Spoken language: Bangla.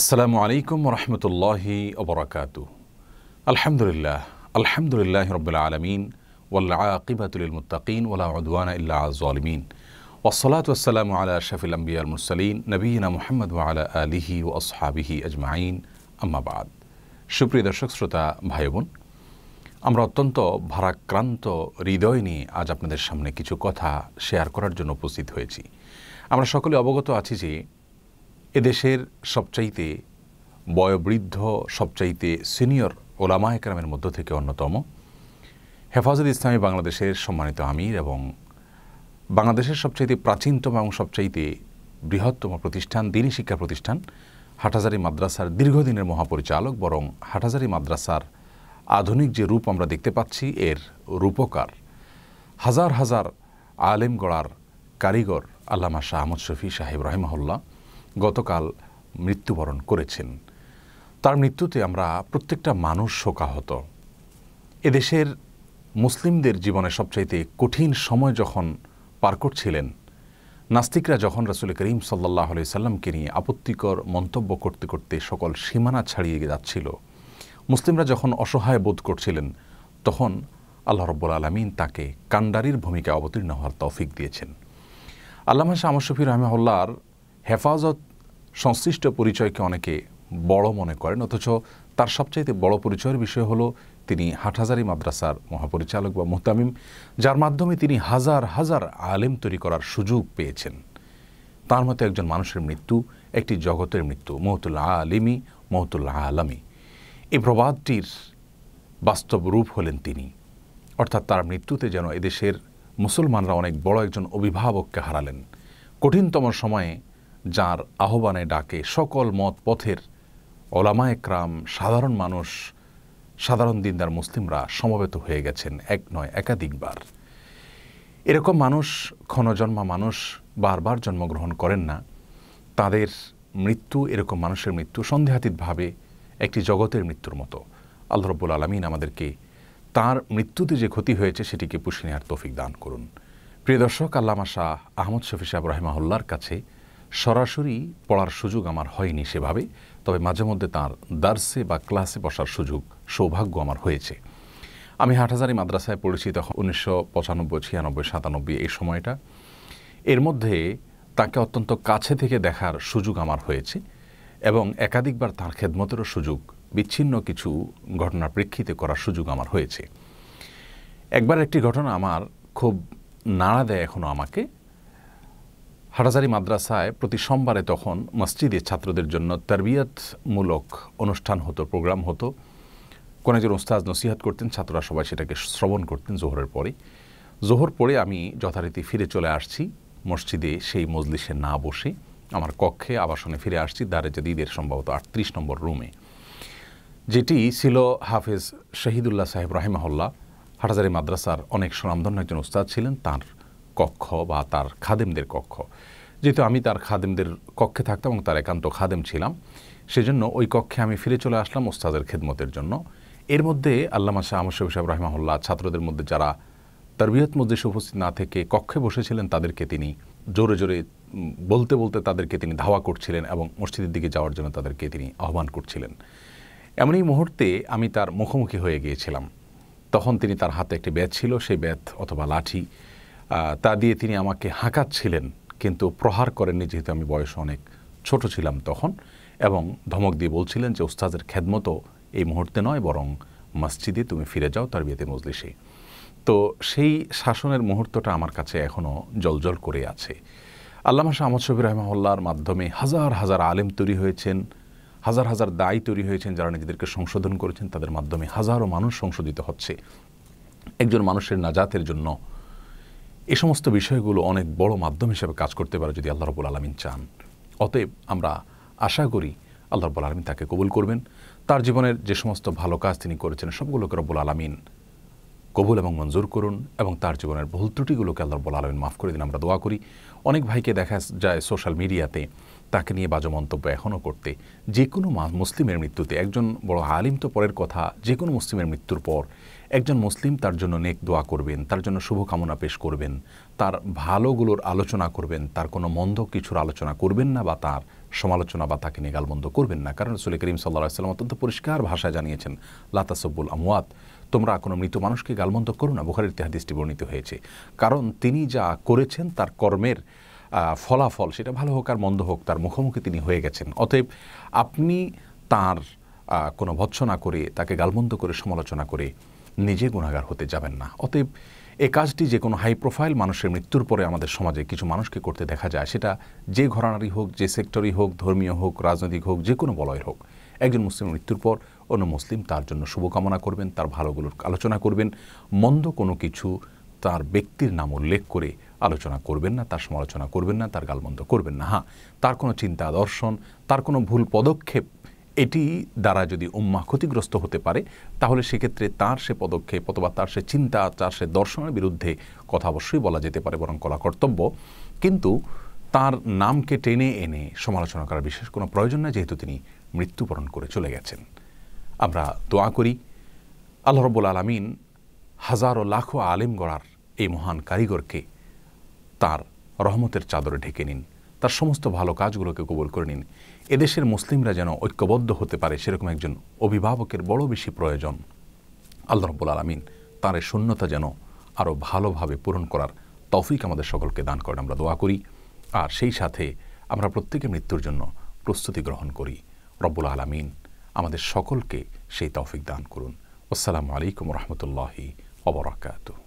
আসসালামু আলাইকুম রহমতুল্লাহি অবরাকাতু আলহামদুলিল্লাহ আলহামদুলিল্লাহ রবিল আলমিন ওল্লা আকিবাতুল মুতাকিন ওলা উদ্ওয়ানা ইল্লা আজমিন ওসলাত ওসালাম আলা শফিল আম্বিয়াল মুরসালিন নবীনা মোহাম্মদ আলা আলিহি ও আসহাবিহি আজমাইন আম্মাবাদ সুপ্রিয় দর্শক শ্রোতা ভাই বোন আমরা অত্যন্ত ভারাক্রান্ত হৃদয় নিয়ে আজ আপনাদের সামনে কিছু কথা শেয়ার করার জন্য উপস্থিত হয়েছি আমরা সকলে অবগত আছি যে এদেশের সবচাইতে বয়োবৃদ্ধ সবচাইতে সিনিয়র ওলামা একরামের মধ্য থেকে অন্যতম হেফাজত ইসলামী বাংলাদেশের সম্মানিত আমির এবং বাংলাদেশের সবচাইতে প্রাচীনতম এবং সবচাইতে বৃহত্তম প্রতিষ্ঠান দিনী শিক্ষা প্রতিষ্ঠান হাটহাজারি মাদ্রাসার দীর্ঘদিনের মহাপরিচালক বরং হাটহাজারি মাদ্রাসার আধুনিক যে রূপ আমরা দেখতে পাচ্ছি এর রূপকার হাজার হাজার আলেম গড়ার কারিগর আল্লামা শাহমদ শফি সাহেব রহিমহল্লা গতকাল মৃত্যুবরণ করেছেন তার মৃত্যুতে আমরা প্রত্যেকটা মানুষ শোকাহত এদেশের মুসলিমদের জীবনে সবচাইতে কঠিন সময় যখন পার করছিলেন নাস্তিকরা যখন রাসুল করিম সাল্লাহ আলি সাল্লামকে নিয়ে আপত্তিকর মন্তব্য করতে করতে সকল সীমানা ছাড়িয়ে যাচ্ছিল মুসলিমরা যখন অসহায় বোধ করছিলেন তখন আল্লাহ রব্বুল আলমিন তাকে কান্ডারির ভূমিকা অবতীর্ণ হওয়ার তৌফিক দিয়েছেন আল্লাহ শাহ আমশফি রহমাউল্লাহর হেফাজত সংশ্লিষ্ট পরিচয়কে অনেকে বড় মনে করেন অথচ তার সবচাইতে বড় পরিচয়ের বিষয় হলো তিনি হাটহাজারি মাদ্রাসার মহাপরিচালক বা মোহতামিম যার মাধ্যমে তিনি হাজার হাজার আলেম তৈরি করার সুযোগ পেয়েছেন তার মতো একজন মানুষের মৃত্যু একটি জগতের মৃত্যু মহতুল্লাহ আলিমি মহতুল্লাহ আলমী এই প্রবাদটির বাস্তব রূপ হলেন তিনি অর্থাৎ তার মৃত্যুতে যেন এদেশের মুসলমানরা অনেক বড় একজন অভিভাবককে হারালেন কঠিনতম সময়ে যার আহ্বানে ডাকে সকল মত পথের ওলামা একরাম সাধারণ মানুষ সাধারণ দিনদার মুসলিমরা সমবেত হয়ে গেছেন এক নয় একাধিকবার এরকম মানুষ ক্ষণজন্মা মানুষ বারবার জন্মগ্রহণ করেন না তাদের মৃত্যু এরকম মানুষের মৃত্যু সন্দেহাতীতভাবে একটি জগতের মৃত্যুর মতো আল্লাহ রব্বুল আলমিন আমাদেরকে তার মৃত্যুতে যে ক্ষতি হয়েছে সেটিকে পুষে নেওয়ার তৌফিক দান করুন প্রিয় দর্শক আল্লামা শাহ আহমদ শফি সাহেব রহেমাহুল্লার কাছে সরাসরি পড়ার সুযোগ আমার হয়নি সেভাবে তবে মাঝে মধ্যে তাঁর দার্সে বা ক্লাসে বসার সুযোগ সৌভাগ্য আমার হয়েছে আমি হাটহাজারি মাদ্রাসায় পড়েছি তখন উনিশশো পঁচানব্বই ছিয়ানব্বই সাতানব্বই এই সময়টা এর মধ্যে তাকে অত্যন্ত কাছে থেকে দেখার সুযোগ আমার হয়েছে এবং একাধিকবার তার খেদমতেরও সুযোগ বিচ্ছিন্ন কিছু ঘটনার প্রেক্ষিতে করার সুযোগ আমার হয়েছে একবার একটি ঘটনা আমার খুব নাড়া দেয় এখনও আমাকে হাটাজারি মাদ্রাসায় প্রতি সোমবারে তখন মসজিদে ছাত্রদের জন্য তরবিয়তমূলক অনুষ্ঠান হতো প্রোগ্রাম হতো কোন একজন ওস্তাজ নসিহাত করতেন ছাত্ররা সবাই সেটাকে শ্রবণ করতেন জোহরের পরে জোহর পরে আমি যথারীতি ফিরে চলে আসছি মসজিদে সেই মজলিসে না বসে আমার কক্ষে আবাসনে ফিরে আসছি দারে দিদের সম্ভবত আটত্রিশ নম্বর রুমে যেটি ছিল হাফেজ শহীদুল্লাহ সাহেব রাহেমহল্লা হাটাজারি মাদ্রাসার অনেক সুনামধন্য একজন উস্তাদ ছিলেন তাঁর কক্ষ বা তার খাদেমদের কক্ষ যেহেতু আমি তার খাদেমদের কক্ষে থাকতাম এবং তার একান্ত খাদেম ছিলাম সেজন্য ওই কক্ষে আমি ফিরে চলে আসলাম ওস্তাদের খেদমতের জন্য এর মধ্যে আল্লামা শাহ আহমদ শহীদ সাহেব রাহিমাহুল্লাহ ছাত্রদের মধ্যে যারা বৃহৎ মধ্যে উপস্থিত না থেকে কক্ষে বসেছিলেন তাদেরকে তিনি জোরে জোরে বলতে বলতে তাদেরকে তিনি ধাওয়া করছিলেন এবং মসজিদের দিকে যাওয়ার জন্য তাদেরকে তিনি আহ্বান করছিলেন এমনই মুহূর্তে আমি তার মুখোমুখি হয়ে গিয়েছিলাম তখন তিনি তার হাতে একটি ব্যাথ ছিল সেই ব্যাথ অথবা লাঠি তা দিয়ে তিনি আমাকে হাঁকাচ্ছিলেন কিন্তু প্রহার করেননি যেহেতু আমি বয়স অনেক ছোট ছিলাম তখন এবং ধমক দিয়ে বলছিলেন যে ওস্তাদের খেদমতো এই মুহূর্তে নয় বরং মসজিদে তুমি ফিরে যাও তার বিয়েতে মজলিসে তো সেই শাসনের মুহূর্তটা আমার কাছে এখনও জলজল করে আছে আল্লাহ শাহ আহমদ শবির রহমাল্লার মাধ্যমে হাজার হাজার আলেম তৈরি হয়েছেন হাজার হাজার দায়ী তৈরি হয়েছেন যারা নিজেদেরকে সংশোধন করেছেন তাদের মাধ্যমে হাজারো মানুষ সংশোধিত হচ্ছে একজন মানুষের নাজাতের জন্য এ সমস্ত বিষয়গুলো অনেক বড় মাধ্যম হিসেবে কাজ করতে পারে যদি আল্লাহ রবুল আলমিন চান অতএব আমরা আশা করি আল্লাহ রবুল আলমিন তাকে কবুল করবেন তার জীবনের যে সমস্ত ভালো কাজ তিনি করেছেন সবগুলোকে রব্বুল আলমিন কবুল এবং মঞ্জুর করুন এবং তার জীবনের ভুল ত্রুটিগুলোকে আল্লাহর বলা আলমিন মাফ করে দিন আমরা দোয়া করি অনেক ভাইকে দেখা যায় সোশ্যাল মিডিয়াতে তাকে নিয়ে বাজে মন্তব্য এখনও করতে যে কোনো মুসলিমের মৃত্যুতে একজন বড় আলিম তো পরের কথা যে কোনো মুসলিমের মৃত্যুর পর একজন মুসলিম তার জন্য নেক দোয়া করবেন তার জন্য শুভকামনা পেশ করবেন তার ভালোগুলোর আলোচনা করবেন তার কোনো মন্দ কিছুর আলোচনা করবেন না বা তার সমালোচনা বা তাকে নিয়ে গালবন্ধ করবেন না কারণ রসুল করিম সাল্লা সাল্লাম অত্যন্ত পরিষ্কার ভাষায় জানিয়েছেন লাতাসব্বুল আমওয়াত তোমরা কোনো মৃত মানুষকে গালমন্দ করো না বুখারের ইতিহাদিসটি বর্ণিত হয়েছে কারণ তিনি যা করেছেন তার কর্মের ফলাফল সেটা ভালো হোক আর মন্দ হোক তার মুখোমুখি তিনি হয়ে গেছেন অতএব আপনি তার কোনো ভৎসনা করে তাকে গালমন্দ করে সমালোচনা করে নিজে গুণাগার হতে যাবেন না অতএব এই কাজটি যে কোনো হাই প্রোফাইল মানুষের মৃত্যুর পরে আমাদের সমাজে কিছু মানুষকে করতে দেখা যায় সেটা যে ঘরানারই হোক যে সেক্টরই হোক ধর্মীয় হোক রাজনৈতিক হোক যে কোনো বলয়ের হোক একজন মুসলিম মৃত্যুর পর অন্য মুসলিম তার জন্য শুভকামনা করবেন তার ভালোগুলোর আলোচনা করবেন মন্দ কোনো কিছু তার ব্যক্তির নাম উল্লেখ করে আলোচনা করবেন না তার সমালোচনা করবেন না তার গালমন্দ করবেন না হ্যাঁ তার কোনো চিন্তা দর্শন তার কোনো ভুল পদক্ষেপ এটি দ্বারা যদি উম্মা ক্ষতিগ্রস্ত হতে পারে তাহলে সেক্ষেত্রে তার সে পদক্ষেপ অথবা তার সে চিন্তা তার সে দর্শনের বিরুদ্ধে কথা অবশ্যই বলা যেতে পারে বরং কলা কর্তব্য কিন্তু তার নামকে টেনে এনে সমালোচনা করার বিশেষ কোনো প্রয়োজন না যেহেতু তিনি মৃত্যুবরণ করে চলে গেছেন আমরা দোয়া করি আল্লাহ রব্বুল আলমিন হাজারো লাখো আলেম গড়ার এই মহান কারিগরকে তার রহমতের চাদরে ঢেকে নিন তার সমস্ত ভালো কাজগুলোকে কবুল করে নিন এদেশের মুসলিমরা যেন ঐক্যবদ্ধ হতে পারে সেরকম একজন অভিভাবকের বড় বেশি প্রয়োজন আল্লাহ রব্বুল আলমিন তাঁর শূন্যতা যেন আরও ভালোভাবে পূরণ করার তৌফিক আমাদের সকলকে দান করেন আমরা দোয়া করি আর সেই সাথে আমরা প্রত্যেকে মৃত্যুর জন্য প্রস্তুতি গ্রহণ করি রব্বুল আলমিন আমাদের সকলকে সেই তৌফিক দান করুন আসসালামু আলাইকুম রহমতুল্লাহি অবরাকাতু